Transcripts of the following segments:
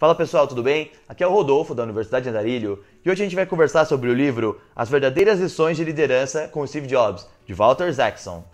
Fala pessoal, tudo bem? Aqui é o Rodolfo da Universidade de Andarilho e hoje a gente vai conversar sobre o livro As Verdadeiras Lições de Liderança com Steve Jobs, de Walter Jackson.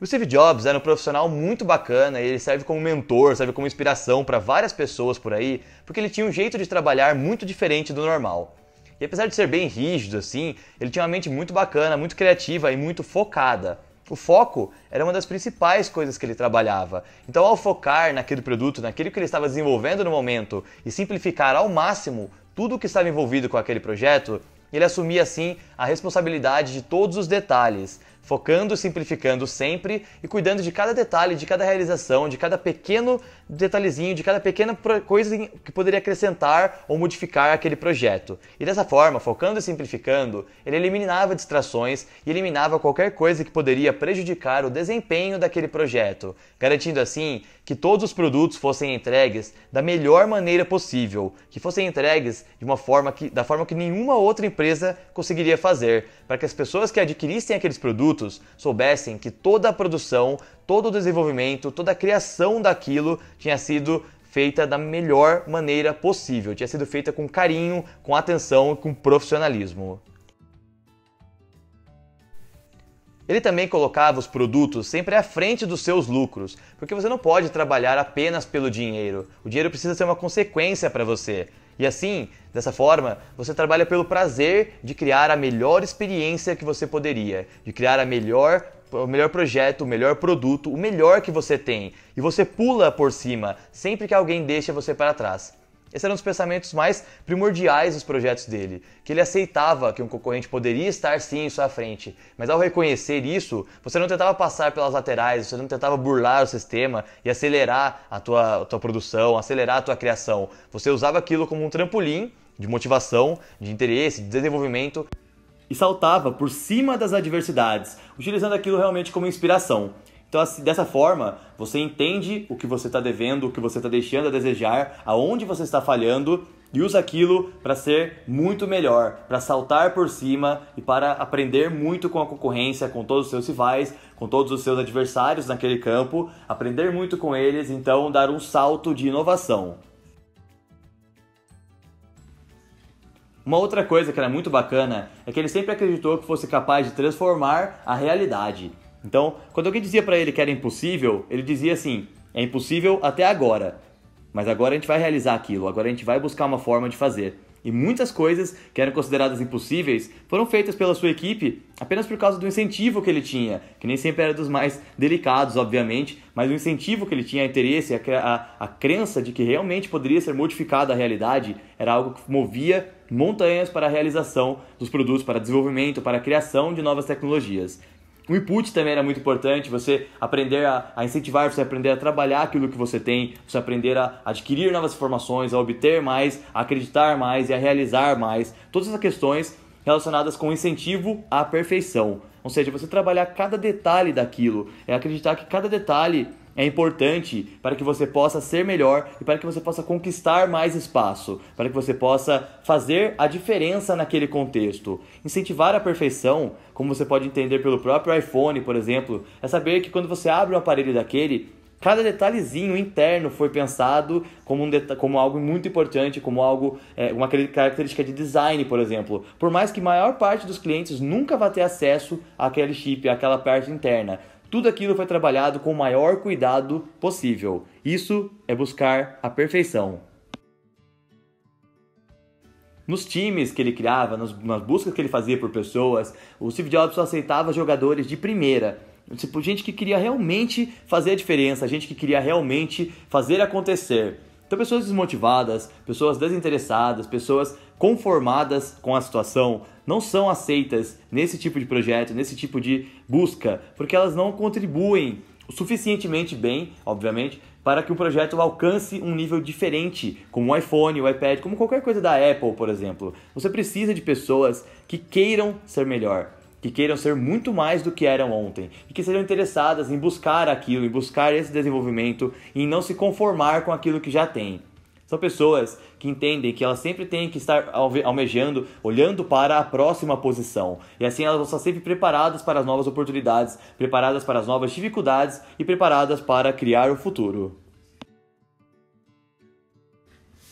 O Steve Jobs era um profissional muito bacana e ele serve como mentor, serve como inspiração para várias pessoas por aí, porque ele tinha um jeito de trabalhar muito diferente do normal. E apesar de ser bem rígido assim, ele tinha uma mente muito bacana, muito criativa e muito focada. O foco era uma das principais coisas que ele trabalhava. Então, ao focar naquele produto, naquilo que ele estava desenvolvendo no momento e simplificar ao máximo tudo o que estava envolvido com aquele projeto, ele assumia assim a responsabilidade de todos os detalhes, focando, simplificando sempre e cuidando de cada detalhe, de cada realização, de cada pequeno detalhezinho, de cada pequena coisa que poderia acrescentar ou modificar aquele projeto. E dessa forma, focando e simplificando, ele eliminava distrações e eliminava qualquer coisa que poderia prejudicar o desempenho daquele projeto, garantindo assim que todos os produtos fossem entregues da melhor maneira possível, que fossem entregues de uma forma que, da forma que nenhuma outra empresa conseguiria fazer, para que as pessoas que adquirissem aqueles produtos produtos soubessem que toda a produção, todo o desenvolvimento, toda a criação daquilo tinha sido feita da melhor maneira possível, tinha sido feita com carinho, com atenção e com profissionalismo. Ele também colocava os produtos sempre à frente dos seus lucros, porque você não pode trabalhar apenas pelo dinheiro. O dinheiro precisa ser uma consequência para você. E assim, dessa forma, você trabalha pelo prazer de criar a melhor experiência que você poderia, de criar a melhor o melhor projeto, o melhor produto, o melhor que você tem, e você pula por cima sempre que alguém deixa você para trás. Esse era um dos pensamentos mais primordiais dos projetos dele, que ele aceitava que um concorrente poderia estar sim em sua frente, mas ao reconhecer isso, você não tentava passar pelas laterais, você não tentava burlar o sistema e acelerar a tua, a tua produção, acelerar a tua criação. Você usava aquilo como um trampolim de motivação, de interesse, de desenvolvimento. E saltava por cima das adversidades, utilizando aquilo realmente como inspiração. Então, assim, dessa forma, você entende o que você está devendo, o que você está deixando a desejar, aonde você está falhando e usa aquilo para ser muito melhor, para saltar por cima e para aprender muito com a concorrência, com todos os seus rivais, com todos os seus adversários naquele campo, aprender muito com eles, então dar um salto de inovação. Uma outra coisa que era muito bacana é que ele sempre acreditou que fosse capaz de transformar a realidade. Então, quando alguém dizia para ele que era impossível, ele dizia assim: é impossível até agora, mas agora a gente vai realizar aquilo, agora a gente vai buscar uma forma de fazer. E muitas coisas que eram consideradas impossíveis foram feitas pela sua equipe apenas por causa do incentivo que ele tinha, que nem sempre era dos mais delicados, obviamente, mas o incentivo que ele tinha, a interesse, a, a, a crença de que realmente poderia ser modificada a realidade, era algo que movia montanhas para a realização dos produtos, para desenvolvimento, para a criação de novas tecnologias. O input também era muito importante, você aprender a, a, incentivar, você aprender a trabalhar aquilo que você tem, você aprender a adquirir novas informações, a obter mais, a acreditar mais e a realizar mais. Todas essas questões relacionadas com incentivo à perfeição. Ou seja, você trabalhar cada detalhe daquilo, é acreditar que cada detalhe é importante para que você possa ser melhor e para que você possa conquistar mais espaço, para que você possa fazer a diferença naquele contexto. Incentivar a perfeição, como você pode entender pelo próprio iPhone, por exemplo, é saber que quando você abre um aparelho daquele, cada detalhezinho interno foi pensado como, um como algo muito importante, como algo é, uma característica de design, por exemplo. Por mais que a maior parte dos clientes nunca vá ter acesso àquele chip, àquela parte interna tudo aquilo foi trabalhado com o maior cuidado possível. Isso é buscar a perfeição. Nos times que ele criava, nas, nas buscas que ele fazia por pessoas, o Steve Jobs aceitava jogadores de primeira. Tipo, gente que queria realmente fazer a diferença, gente que queria realmente fazer acontecer. Então, pessoas desmotivadas, pessoas desinteressadas, pessoas conformadas com a situação não são aceitas nesse tipo de projeto, nesse tipo de busca, porque elas não contribuem suficientemente bem, obviamente, para que o projeto alcance um nível diferente, como o iPhone, o iPad, como qualquer coisa da Apple, por exemplo. Você precisa de pessoas que queiram ser melhor, que queiram ser muito mais do que eram ontem e que sejam interessadas em buscar aquilo, em buscar esse desenvolvimento e em não se conformar com aquilo que já têm. São pessoas que entendem que elas sempre têm que estar almejando, olhando para a próxima posição. E assim elas vão estar sempre preparadas para as novas oportunidades, preparadas para as novas dificuldades e preparadas para criar o futuro.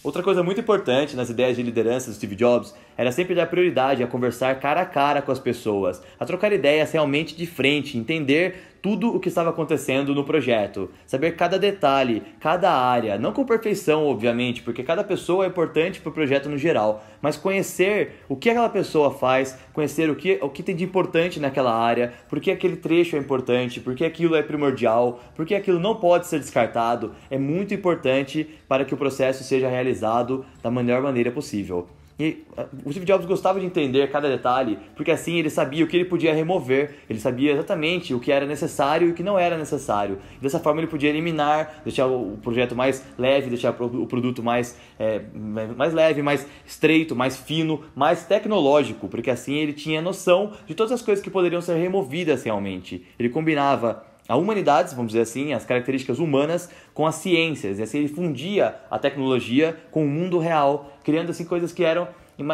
Outra coisa muito importante nas ideias de liderança do Steve Jobs era sempre dar prioridade a conversar cara a cara com as pessoas, a trocar ideias realmente de frente, entender tudo o que estava acontecendo no projeto, saber cada detalhe, cada área, não com perfeição, obviamente, porque cada pessoa é importante para o projeto no geral, mas conhecer o que aquela pessoa faz, conhecer o que, o que tem de importante naquela área, por que aquele trecho é importante, por que aquilo é primordial, por que aquilo não pode ser descartado, é muito importante para que o processo seja realizado da melhor maneira possível. E ah, o Steve Jobs gostava de entender cada detalhe, porque assim ele sabia o que ele podia remover, ele sabia exatamente o que era necessário e o que não era necessário. Dessa forma ele podia eliminar, deixar o projeto mais leve, deixar o produto mais, é, mais leve, mais estreito, mais fino, mais tecnológico, porque assim ele tinha noção de todas as coisas que poderiam ser removidas realmente. Ele combinava a humanidade, vamos dizer assim, as características humanas com as ciências. E assim ele fundia a tecnologia com o mundo real, criando assim coisas que eram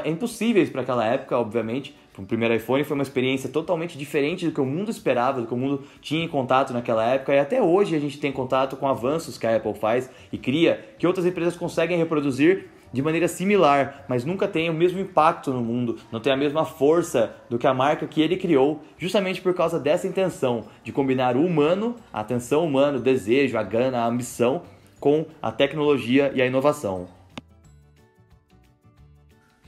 impossíveis para aquela época, obviamente. Então, o primeiro iPhone foi uma experiência totalmente diferente do que o mundo esperava, do que o mundo tinha em contato naquela época, e até hoje a gente tem contato com avanços que a Apple faz e cria, que outras empresas conseguem reproduzir de maneira similar, mas nunca tem o mesmo impacto no mundo, não tem a mesma força do que a marca que ele criou, justamente por causa dessa intenção de combinar o humano, a atenção humana, o desejo, a gana, a ambição, com a tecnologia e a inovação.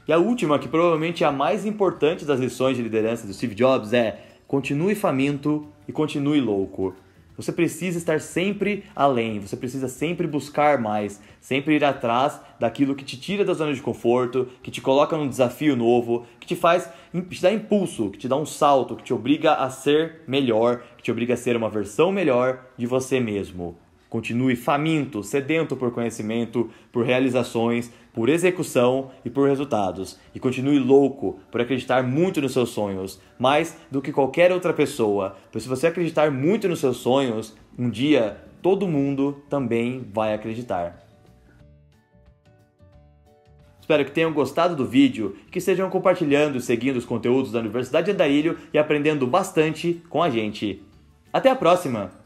E a última, que provavelmente é a mais importante das lições de liderança do Steve Jobs, é continue faminto e continue louco. Você precisa estar sempre além, você precisa sempre buscar mais, sempre ir atrás daquilo que te tira da zona de conforto, que te coloca num desafio novo, que te faz, te dá impulso, que te dá um salto, que te obriga a ser melhor, que te obriga a ser uma versão melhor de você mesmo continue faminto, sedento por conhecimento, por realizações, por execução e por resultados, e continue louco por acreditar muito nos seus sonhos, mais do que qualquer outra pessoa, pois se você acreditar muito nos seus sonhos, um dia todo mundo também vai acreditar. Espero que tenham gostado do vídeo e que estejam compartilhando e seguindo os conteúdos da Universidade Andarilho e aprendendo bastante com a gente. Até a próxima!